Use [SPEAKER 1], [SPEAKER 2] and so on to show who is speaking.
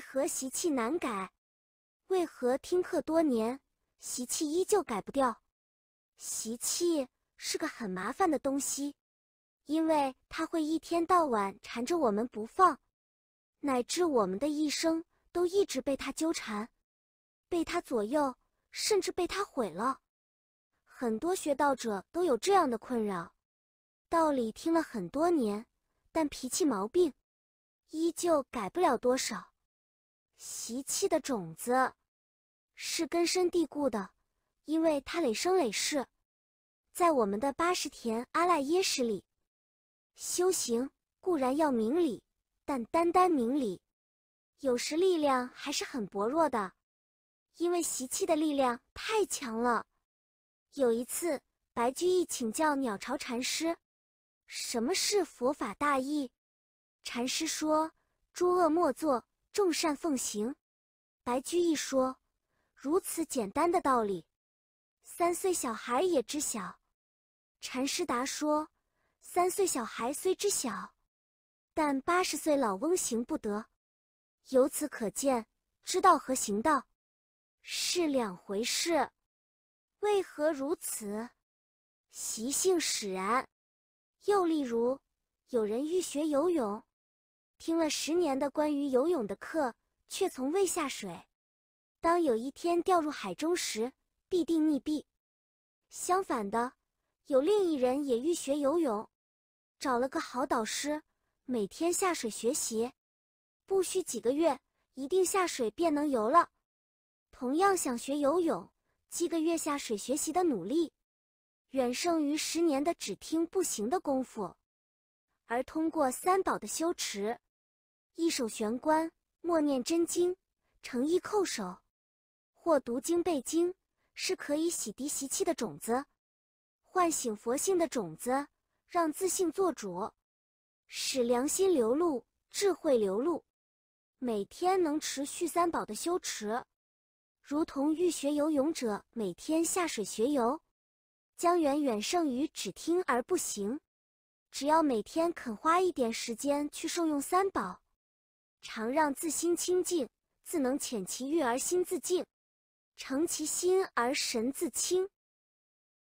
[SPEAKER 1] 何习气难改？为何听课多年，习气依旧改不掉？习气是个很麻烦的东西，因为它会一天到晚缠着我们不放，乃至我们的一生都一直被它纠缠，被它左右，甚至被它毁了。很多学道者都有这样的困扰：道理听了很多年，但脾气毛病依旧改不了多少。习气的种子是根深蒂固的，因为它累生累世。在我们的八十田阿赖耶识里，修行固然要明理，但单单明理，有时力量还是很薄弱的，因为习气的力量太强了。有一次，白居易请教鸟巢禅师：“什么是佛法大义？”禅师说：“诸恶莫作。”众善奉行，白居易说：“如此简单的道理，三岁小孩也知晓。”禅师答说：“三岁小孩虽知晓，但八十岁老翁行不得。”由此可见，知道和行道是两回事。为何如此？习性使然。又例如，有人欲学游泳。听了十年的关于游泳的课，却从未下水。当有一天掉入海中时，必定溺毙。相反的，有另一人也欲学游泳，找了个好导师，每天下水学习，不需几个月，一定下水便能游了。同样想学游泳，七个月下水学习的努力，远胜于十年的只听不行的功夫。而通过三宝的修持。一手玄关，默念真经，诚意叩首，或读经背经，是可以洗涤习气的种子，唤醒佛性的种子，让自信做主，使良心流露，智慧流露。每天能持续三宝的修持，如同欲学游泳者每天下水学游，将远远胜于只听而不行。只要每天肯花一点时间去受用三宝。常让自心清净，自能遣其欲而心自静，澄其心而神自清。